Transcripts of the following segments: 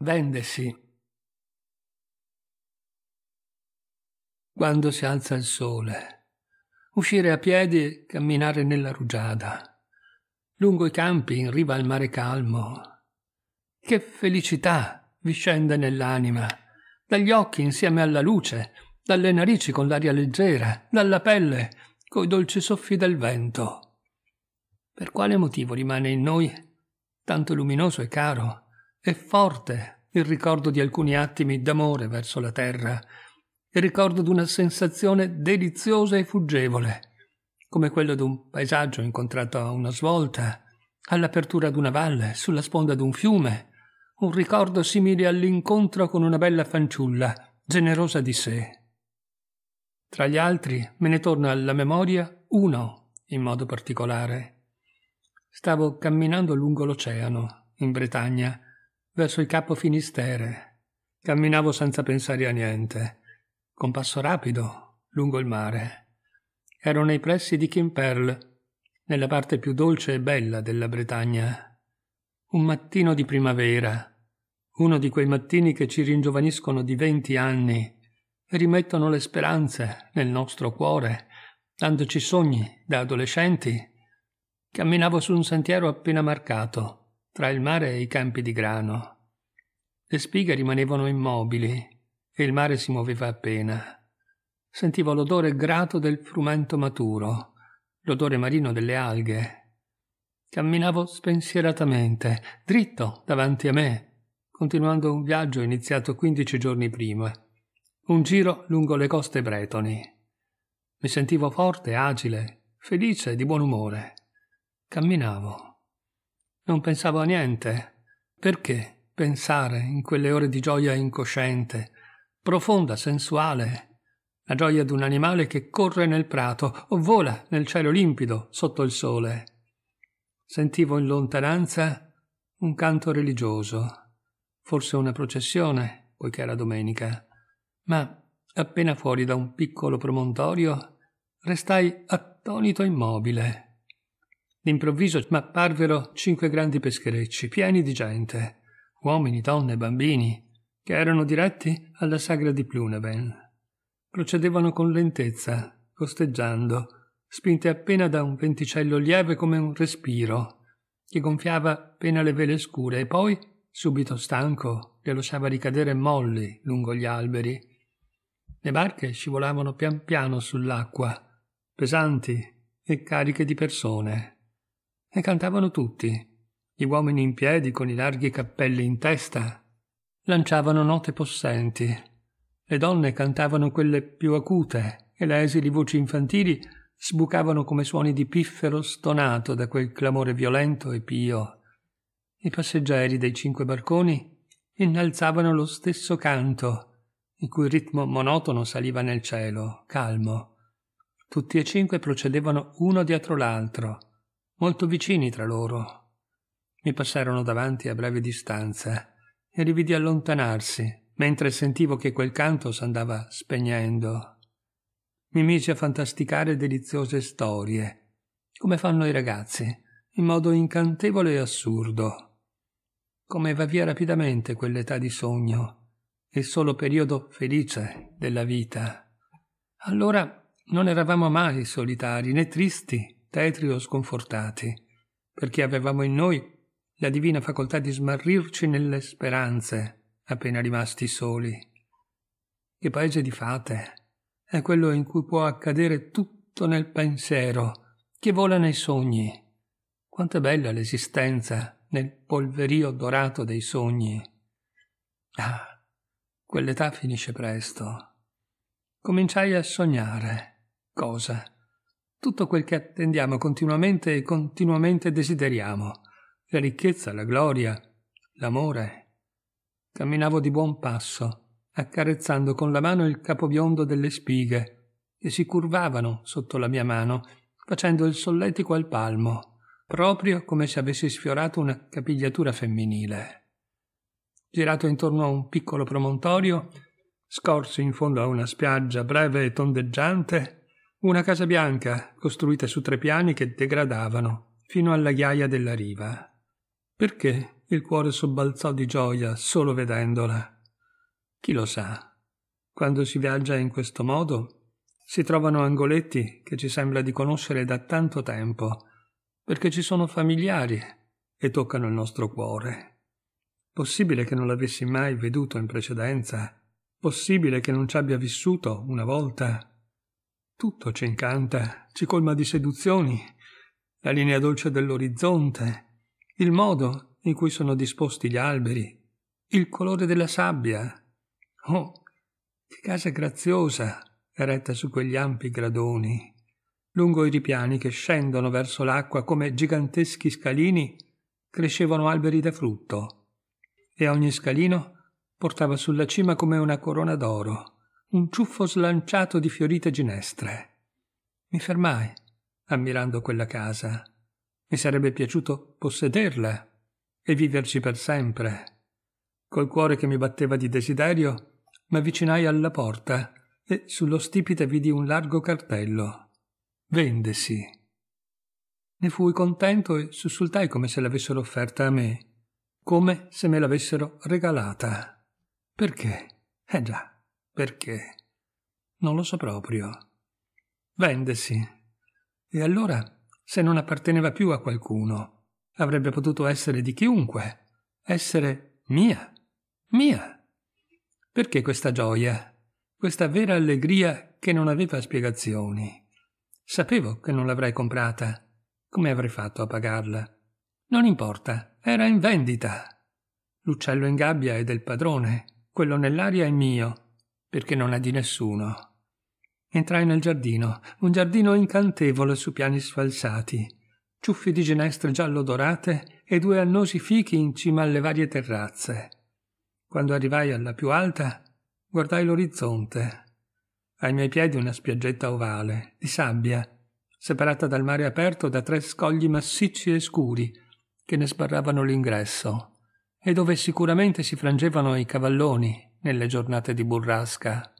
vendesi. Quando si alza il sole, uscire a piedi e camminare nella rugiada, lungo i campi in riva al mare calmo. Che felicità vi scende nell'anima, dagli occhi insieme alla luce, dalle narici con l'aria leggera, dalla pelle, coi dolci soffi del vento. Per quale motivo rimane in noi tanto luminoso e caro e forte il ricordo di alcuni attimi d'amore verso la terra, il ricordo di una sensazione deliziosa e fuggevole, come quello di un paesaggio incontrato a una svolta, all'apertura di una valle, sulla sponda di un fiume, un ricordo simile all'incontro con una bella fanciulla, generosa di sé. Tra gli altri me ne torna alla memoria uno in modo particolare. Stavo camminando lungo l'oceano, in Bretagna, verso il capo Finistere. Camminavo senza pensare a niente, con passo rapido, lungo il mare. Ero nei pressi di Kimperle, nella parte più dolce e bella della Bretagna. Un mattino di primavera, uno di quei mattini che ci ringiovaniscono di venti anni e rimettono le speranze nel nostro cuore, dandoci sogni da adolescenti. Camminavo su un sentiero appena marcato, tra il mare e i campi di grano. Le spighe rimanevano immobili e il mare si muoveva appena. Sentivo l'odore grato del frumento maturo, l'odore marino delle alghe. Camminavo spensieratamente, dritto davanti a me, continuando un viaggio iniziato quindici giorni prima, un giro lungo le coste bretoni. Mi sentivo forte, agile, felice e di buon umore. Camminavo. Non pensavo a niente. Perché pensare in quelle ore di gioia incosciente, profonda, sensuale, la gioia d'un animale che corre nel prato o vola nel cielo limpido sotto il sole? Sentivo in lontananza un canto religioso, forse una processione, poiché era domenica, ma appena fuori da un piccolo promontorio restai attonito immobile D'improvviso m'apparvero cinque grandi pescherecci, pieni di gente, uomini, donne, bambini, che erano diretti alla sagra di Plunaben. Procedevano con lentezza, costeggiando, spinte appena da un venticello lieve come un respiro, che gonfiava appena le vele scure e poi, subito stanco, le lasciava ricadere molli lungo gli alberi. Le barche scivolavano pian piano sull'acqua, pesanti e cariche di persone. E cantavano tutti, gli uomini in piedi con i larghi cappelli in testa, lanciavano note possenti. Le donne cantavano quelle più acute e le esili voci infantili sbucavano come suoni di piffero stonato da quel clamore violento e pio. I passeggeri dei cinque barconi innalzavano lo stesso canto, il cui ritmo monotono saliva nel cielo, calmo. Tutti e cinque procedevano uno dietro l'altro, molto vicini tra loro. Mi passarono davanti a breve distanza e li vidi allontanarsi mentre sentivo che quel canto s'andava spegnendo. Mi misi a fantasticare deliziose storie, come fanno i ragazzi, in modo incantevole e assurdo. Come va via rapidamente quell'età di sogno, il solo periodo felice della vita. Allora non eravamo mai solitari né tristi tetri o sconfortati, perché avevamo in noi la divina facoltà di smarrirci nelle speranze, appena rimasti soli. Che paese di fate è quello in cui può accadere tutto nel pensiero, che vola nei sogni. Quanto è bella l'esistenza nel polverio dorato dei sogni. Ah, quell'età finisce presto. Cominciai a sognare. Cosa? tutto quel che attendiamo continuamente e continuamente desideriamo, la ricchezza, la gloria, l'amore. Camminavo di buon passo, accarezzando con la mano il capo biondo delle spighe, che si curvavano sotto la mia mano, facendo il solletico al palmo, proprio come se avessi sfiorato una capigliatura femminile. Girato intorno a un piccolo promontorio, scorsi in fondo a una spiaggia breve e tondeggiante, una casa bianca, costruita su tre piani che degradavano, fino alla ghiaia della riva. Perché il cuore sobbalzò di gioia solo vedendola? Chi lo sa? Quando si viaggia in questo modo, si trovano angoletti che ci sembra di conoscere da tanto tempo, perché ci sono familiari e toccano il nostro cuore. Possibile che non l'avessi mai veduto in precedenza? Possibile che non ci abbia vissuto una volta? Tutto ci incanta, ci colma di seduzioni, la linea dolce dell'orizzonte, il modo in cui sono disposti gli alberi, il colore della sabbia. Oh, che casa graziosa, eretta su quegli ampi gradoni, lungo i ripiani che scendono verso l'acqua come giganteschi scalini, crescevano alberi da frutto, e ogni scalino portava sulla cima come una corona d'oro un ciuffo slanciato di fiorite ginestre. Mi fermai, ammirando quella casa. Mi sarebbe piaciuto possederla e viverci per sempre. Col cuore che mi batteva di desiderio, mi avvicinai alla porta e sullo stipite vidi un largo cartello. Vendesi. Ne fui contento e sussultai come se l'avessero offerta a me, come se me l'avessero regalata. Perché? Eh già, perché? Non lo so proprio. Vendesi. E allora, se non apparteneva più a qualcuno, avrebbe potuto essere di chiunque, essere mia, mia. Perché questa gioia, questa vera allegria che non aveva spiegazioni? Sapevo che non l'avrei comprata. Come avrei fatto a pagarla? Non importa, era in vendita. L'uccello in gabbia è del padrone, quello nell'aria è mio, perché non è di nessuno. Entrai nel giardino, un giardino incantevole su piani sfalsati, ciuffi di ginestre giallo dorate e due annosi fichi in cima alle varie terrazze. Quando arrivai alla più alta, guardai l'orizzonte. Ai miei piedi una spiaggetta ovale, di sabbia, separata dal mare aperto da tre scogli massicci e scuri che ne sbarravano l'ingresso, e dove sicuramente si frangevano i cavalloni nelle giornate di burrasca.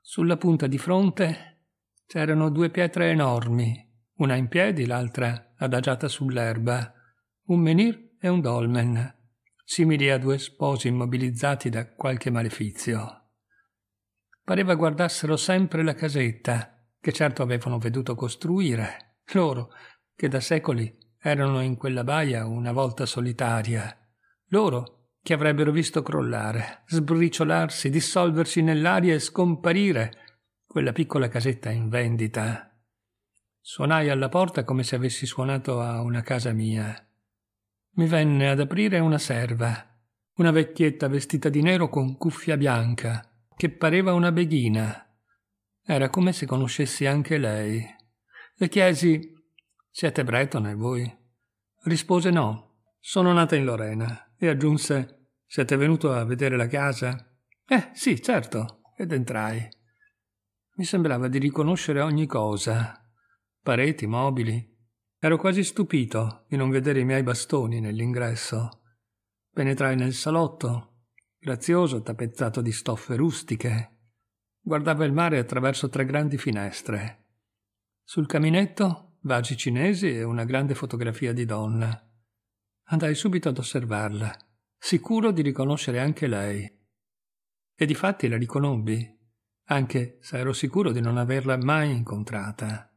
Sulla punta di fronte c'erano due pietre enormi, una in piedi, l'altra adagiata sull'erba, un menhir e un dolmen, simili a due sposi immobilizzati da qualche malefizio. Pareva guardassero sempre la casetta, che certo avevano veduto costruire, loro, che da secoli erano in quella baia una volta solitaria, loro che avrebbero visto crollare, sbriciolarsi, dissolversi nell'aria e scomparire quella piccola casetta in vendita. Suonai alla porta come se avessi suonato a una casa mia. Mi venne ad aprire una serva, una vecchietta vestita di nero con cuffia bianca, che pareva una beghina. Era come se conoscessi anche lei. Le chiesi: Siete bretone voi? Rispose no, sono nata in Lorena e aggiunse: siete venuto a vedere la casa? Eh, sì, certo. Ed entrai. Mi sembrava di riconoscere ogni cosa. Pareti, mobili. Ero quasi stupito di non vedere i miei bastoni nell'ingresso. Penetrai nel salotto, grazioso, tappezzato di stoffe rustiche. Guardava il mare attraverso tre grandi finestre. Sul caminetto, vasi cinesi e una grande fotografia di donna. Andai subito ad osservarla sicuro di riconoscere anche lei. E difatti la riconobbi, anche se ero sicuro di non averla mai incontrata.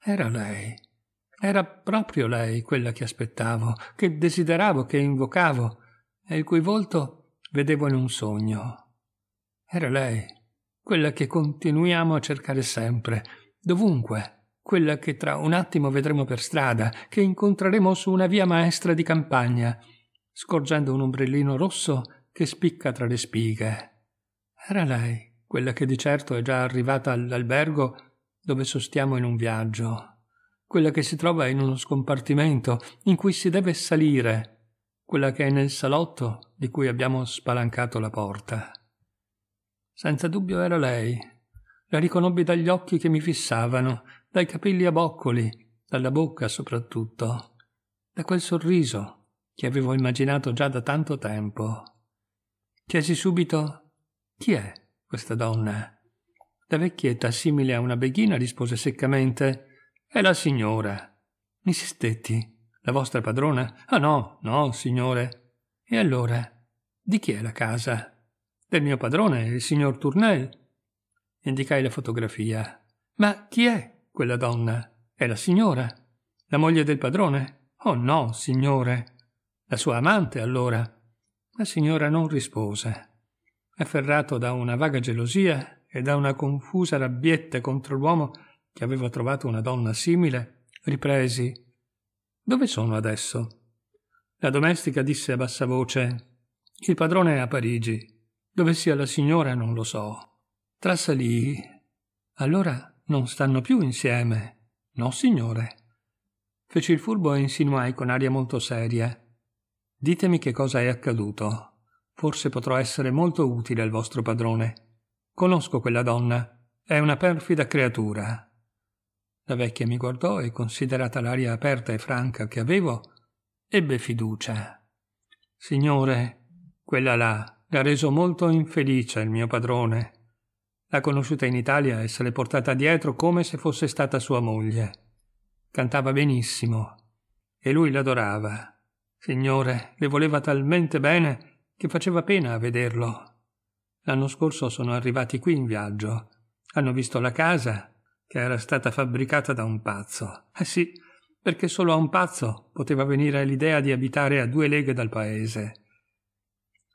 Era lei. Era proprio lei quella che aspettavo, che desideravo, che invocavo, e il cui volto vedevo in un sogno. Era lei, quella che continuiamo a cercare sempre, dovunque, quella che tra un attimo vedremo per strada, che incontreremo su una via maestra di campagna, scorgendo un ombrellino rosso che spicca tra le spighe. Era lei, quella che di certo è già arrivata all'albergo dove sostiamo in un viaggio, quella che si trova in uno scompartimento in cui si deve salire, quella che è nel salotto di cui abbiamo spalancato la porta. Senza dubbio era lei. La riconobbi dagli occhi che mi fissavano, dai capelli a boccoli, dalla bocca soprattutto, da quel sorriso che avevo immaginato già da tanto tempo. Chiesi subito chi è questa donna? La vecchietta, simile a una beghina, rispose seccamente È la signora. Insistetti. La vostra padrona? Ah no, no, signore. E allora? Di chi è la casa? Del mio padrone, il signor Tournel. Indicai la fotografia. Ma chi è quella donna? È la signora. La moglie del padrone? Oh no, signore. La sua amante, allora? La signora non rispose. Afferrato da una vaga gelosia e da una confusa rabbietta contro l'uomo che aveva trovato una donna simile, ripresi Dove sono adesso? La domestica disse a bassa voce Il padrone è a Parigi. Dove sia la signora non lo so. Trasalì. Allora non stanno più insieme. No, signore. Feci il furbo e insinuai con aria molto seria. Ditemi che cosa è accaduto. Forse potrò essere molto utile al vostro padrone. Conosco quella donna. È una perfida creatura. La vecchia mi guardò e, considerata l'aria aperta e franca che avevo, ebbe fiducia. Signore, quella là l'ha reso molto infelice il mio padrone. L'ha conosciuta in Italia e se l'è portata dietro come se fosse stata sua moglie. Cantava benissimo e lui l'adorava. Signore, le voleva talmente bene che faceva pena a vederlo. L'anno scorso sono arrivati qui in viaggio. Hanno visto la casa, che era stata fabbricata da un pazzo. Eh sì, perché solo a un pazzo poteva venire l'idea di abitare a due leghe dal paese.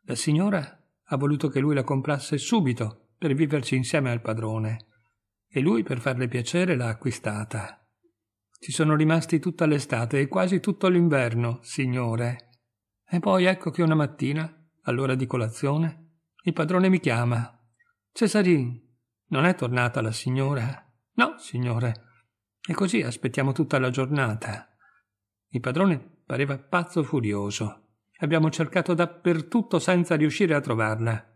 La signora ha voluto che lui la comprasse subito per viverci insieme al padrone, e lui, per farle piacere, l'ha acquistata. Ci sono rimasti tutta l'estate e quasi tutto l'inverno, signore. E poi ecco che una mattina, all'ora di colazione, il padrone mi chiama. Cesarin, non è tornata la signora? No, signore. E così aspettiamo tutta la giornata. Il padrone pareva pazzo furioso. Abbiamo cercato dappertutto senza riuscire a trovarla.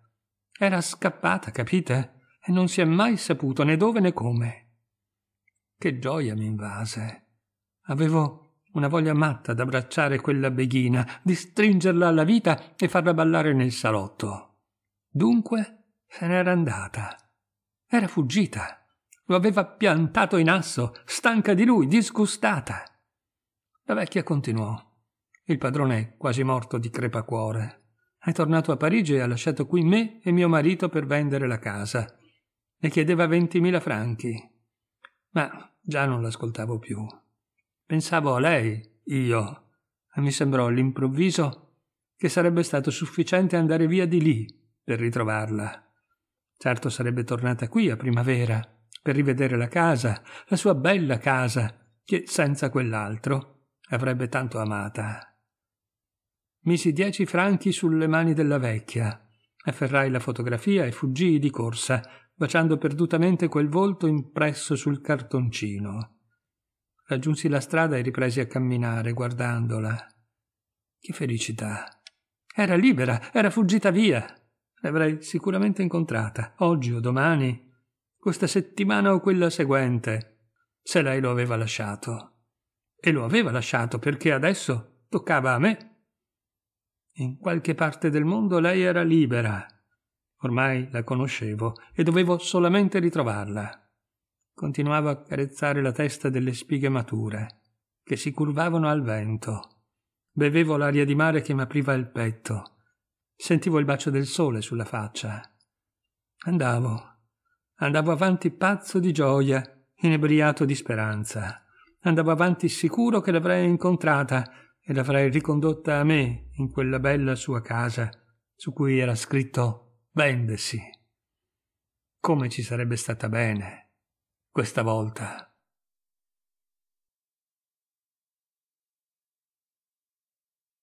Era scappata, capite? E non si è mai saputo né dove né come. Che gioia mi invase. Avevo una voglia matta d'abbracciare quella beghina, di stringerla alla vita e farla ballare nel salotto. Dunque se n'era andata. Era fuggita. Lo aveva piantato in asso, stanca di lui, disgustata. La vecchia continuò. Il padrone è quasi morto di crepacuore. È tornato a Parigi e ha lasciato qui me e mio marito per vendere la casa. Le chiedeva ventimila franchi ma già non l'ascoltavo più. Pensavo a lei, io, e mi sembrò all'improvviso che sarebbe stato sufficiente andare via di lì per ritrovarla. Certo sarebbe tornata qui a primavera per rivedere la casa, la sua bella casa, che senza quell'altro avrebbe tanto amata. Misi dieci franchi sulle mani della vecchia, afferrai la fotografia e fuggii di corsa baciando perdutamente quel volto impresso sul cartoncino. Raggiunsi la strada e ripresi a camminare, guardandola. Che felicità! Era libera, era fuggita via. L'avrei sicuramente incontrata, oggi o domani, questa settimana o quella seguente, se lei lo aveva lasciato. E lo aveva lasciato perché adesso toccava a me. In qualche parte del mondo lei era libera Ormai la conoscevo e dovevo solamente ritrovarla. Continuavo a carezzare la testa delle spighe mature, che si curvavano al vento. Bevevo l'aria di mare che mi apriva il petto. Sentivo il bacio del sole sulla faccia. Andavo, andavo avanti pazzo di gioia, inebriato di speranza. Andavo avanti sicuro che l'avrei incontrata e l'avrei ricondotta a me in quella bella sua casa su cui era scritto vendersi. Come ci sarebbe stata bene questa volta.